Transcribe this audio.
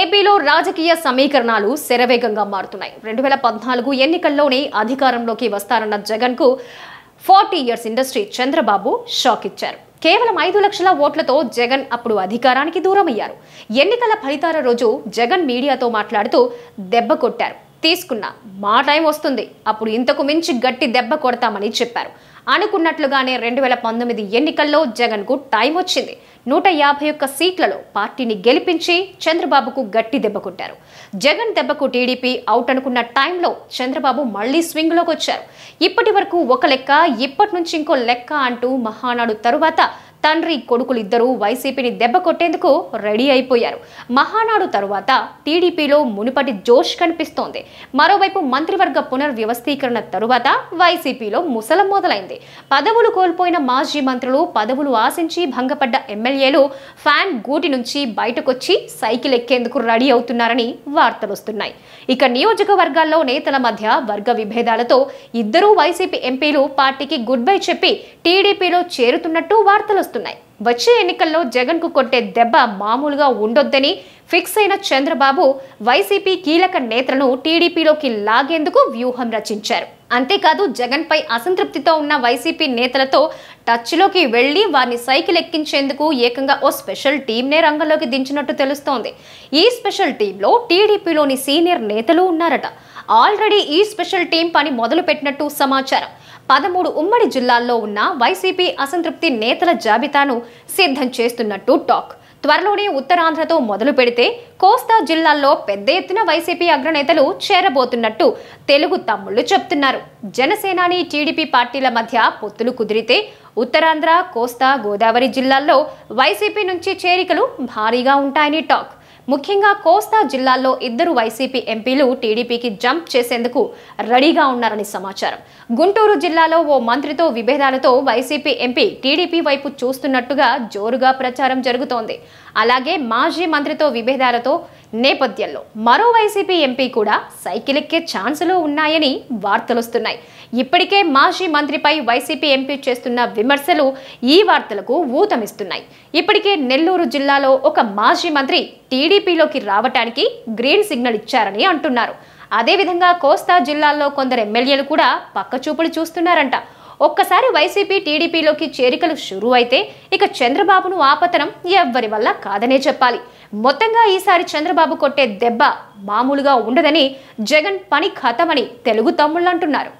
ఏపీలో రాజకీయ సమీకరణాలు శరవేగంగా మారుతున్నాయి రెండు వేల పద్నాలుగు ఎన్నికల్లోనే అధికారంలోకి వస్తారన్న జగన్కు forty years industry Chandrababu shock ఇచ్చారు కేవలం ఐదు లక్షల ఓట్లతో జగన్ అప్పుడు అధికారానికి దూరమయ్యారు ఎన్నికల ఫలితాల రోజు జగన్ మీడియాతో మాట్లాడుతూ దెబ్బ కొట్టారు తీసుకున్నా మా టైం వస్తుంది అప్పుడు ఇంతకు మించి గట్టి దెబ్బ కొడతామని చెప్పారు అనుకున్నట్లుగానే రెండు వేల పంతొమ్మిది ఎన్నికల్లో జగన్కు టైం వచ్చింది నూట యాభై ఒక్క సీట్లలో పార్టీని గెలిపించి చంద్రబాబుకు గట్టి దెబ్బ కొట్టారు జగన్ దెబ్బకు టీడీపీ అవుట్ అనుకున్న టైంలో చంద్రబాబు మళ్లీ స్వింగ్లోకి వచ్చారు ఇప్పటి వరకు ఒక లెక్క ఇప్పటి నుంచి ఇంకో లెక్క అంటూ మహానాడు తరువాత తండ్రి కొడుకులు ఇద్దరూ వైసీపీని దెబ్బ కొట్టేందుకు రెడీ అయిపోయారు మహానాడు తరువాత టీడీపీలో మునుపటి జోష్ కనిపిస్తోంది మరోవైపు మంత్రివర్గ పునర్వ్యవస్థీకరణ తరువాత వైసీపీలో ముసలం మొదలైంది పదవులు కోల్పోయిన మాజీ మంత్రులు పదవులు ఆశించి భంగపడ్డ ఎమ్మెల్యేలు ఫ్యాన్ గూటి నుంచి బయటకొచ్చి సైకిల్ ఎక్కేందుకు రెడీ అవుతున్నారని వార్తలొస్తున్నాయి ఇక నియోజకవర్గాల్లో నేతల మధ్య వర్గ విభేదాలతో ఇద్దరూ వైసీపీ ఎంపీలు పార్టీకి గుడ్ బై చెప్పి టీడీపీలో చేరుతున్నట్టు వార్తలు వస్తున్నాయి వచ్చే ఎన్నికల్లో జగన్ కు కొట్టే దెబ్బ మామూలుగా ఉండొద్దని ఫిక్స్ అయిన చంద్రబాబు వైసీపీ కీలక నేతలను టీడీపీలోకి లాగేందుకు వ్యూహం రచించారు అంతేకాదు జగన్ పై అసంతృప్తితో ఉన్న వైసీపీ నేతలతో టచ్ లోకి వెళ్లి వారిని సైకిల్ ఎక్కించేందుకు ఏకంగా ఓ స్పెషల్ టీంనే రంగంలోకి దించినట్టు తెలుస్తోంది ఈ స్పెషల్ టీంలో టీడీపీలోని సీనియర్ నేతలు ఉన్నారట ఆల్రెడీ ఈ స్పెషల్ టీం పని మొదలు పెట్టినట్టు సమాచారం పదమూడు ఉమ్మడి జిల్లాల్లో ఉన్న వైసీపీ అసంతృప్తి నేతల జాబితాను సిద్ధం చేస్తున్నట్టు టాక్ త్వరలోనే ఉత్తరాంధ్రతో మొదలు పెడితే కోస్తా జిల్లాల్లో పెద్ద ఎత్తున వైసీపీ అగ్రనేతలు చేరబోతున్నట్టు తెలుగు తమ్ముళ్లు చెప్తున్నారు జనసేనాని టీడీపీ పార్టీల మధ్య పొత్తులు కుదిరితే ఉత్తరాంధ్ర కోస్తా గోదావరి జిల్లాల్లో వైసీపీ నుంచి చేరికలు భారీగా ఉంటాయని టాక్ ముఖ్యంగా కోస్తా జిల్లాల్లో ఇద్దరు వైసీపీ ఎంపీలు టీడీపీకి జంప్ చేసేందుకు రెడీగా ఉన్నారని సమాచారం గుంటూరు జిల్లాలో ఓ మంత్రితో విభేదాలతో వైసీపీ ఎంపీ టీడీపీ వైపు చూస్తున్నట్టుగా జోరుగా ప్రచారం జరుగుతోంది అలాగే మాజీ మంత్రితో విభేదాలతో నేపథ్యంలో మరో వైసీపీ ఎంపీ కూడా సైకిల్ ఎక్కే ఛాన్సులు ఉన్నాయని వార్తలొస్తున్నాయి ఇప్పటికే మాజీ మంత్రిపై వైసీపీ ఎంపీ చేస్తున్న విమర్శలు ఈ వార్తలకు ఊతమిస్తున్నాయి ఇప్పటికే నెల్లూరు జిల్లాలో ఒక మాజీ మంత్రి టీడీపీలోకి రావటానికి గ్రీన్ సిగ్నల్ ఇచ్చారని అంటున్నారు అదేవిధంగా కోస్తా జిల్లాల్లో కొందరు ఎమ్మెల్యేలు కూడా పక్కచూపులు చూస్తున్నారంట ఒక్కసారి వైసీపీ టీడీపీలోకి చేరికలు షురూ ఇక చంద్రబాబును ఆపతనం ఎవ్వరి వల్ల కాదనే చెప్పాలి మొత్తంగా ఈసారి చంద్రబాబు కొట్టే దెబ్బ మామూలుగా ఉండదని జగన్ పని ఖతమని తెలుగు తమ్ముళ్ళు అంటున్నారు